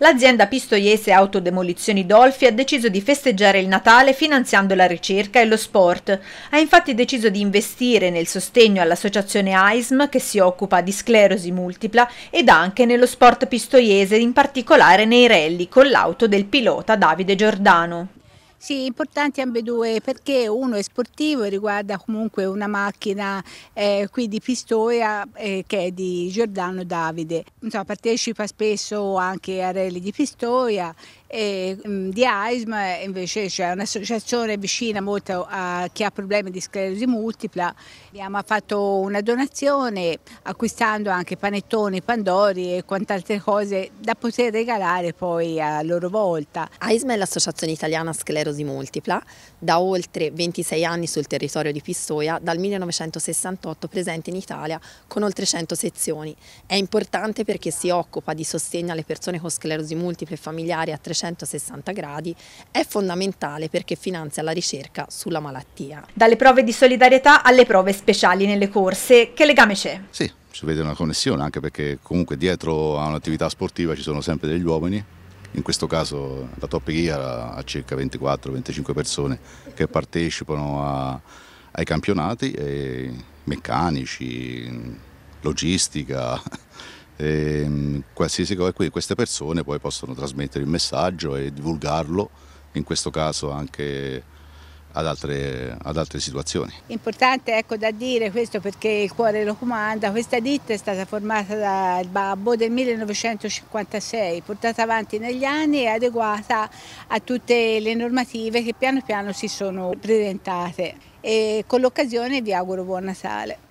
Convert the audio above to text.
L'azienda pistoiese Autodemolizioni Dolfi ha deciso di festeggiare il Natale finanziando la ricerca e lo sport. Ha infatti deciso di investire nel sostegno all'associazione AISM che si occupa di sclerosi multipla ed anche nello sport pistoiese, in particolare nei rally con l'auto del pilota Davide Giordano. Sì, importanti ambedue perché uno è sportivo e riguarda comunque una macchina eh, qui di Pistoia eh, che è di Giordano Davide. Insomma, partecipa spesso anche a rally di Pistoia e, mm, di AISM invece c'è un'associazione vicina molto a chi ha problemi di sclerosi multipla. Abbiamo fatto una donazione acquistando anche panettoni, pandori e quant'altre cose da poter regalare poi a loro volta. AISM è l'Associazione Italiana Sclerosi Multipla, da oltre 26 anni sul territorio di Pistoia, dal 1968 presente in Italia con oltre 100 sezioni. È importante perché si occupa di sostegno alle persone con sclerosi multiple familiari a 300 360 gradi è fondamentale perché finanzia la ricerca sulla malattia. Dalle prove di solidarietà alle prove speciali nelle corse, che legame c'è? Sì, si vede una connessione anche perché comunque dietro a un'attività sportiva ci sono sempre degli uomini in questo caso la Top Gear ha circa 24-25 persone che partecipano a, ai campionati, meccanici, logistica, e, ehm, qualsiasi cosa, quindi queste persone poi possono trasmettere il messaggio e divulgarlo, in questo caso anche ad altre, ad altre situazioni. Importante ecco da dire questo perché il cuore lo comanda, questa ditta è stata formata dal babbo del 1956, portata avanti negli anni e adeguata a tutte le normative che piano piano si sono presentate e con l'occasione vi auguro buon Natale.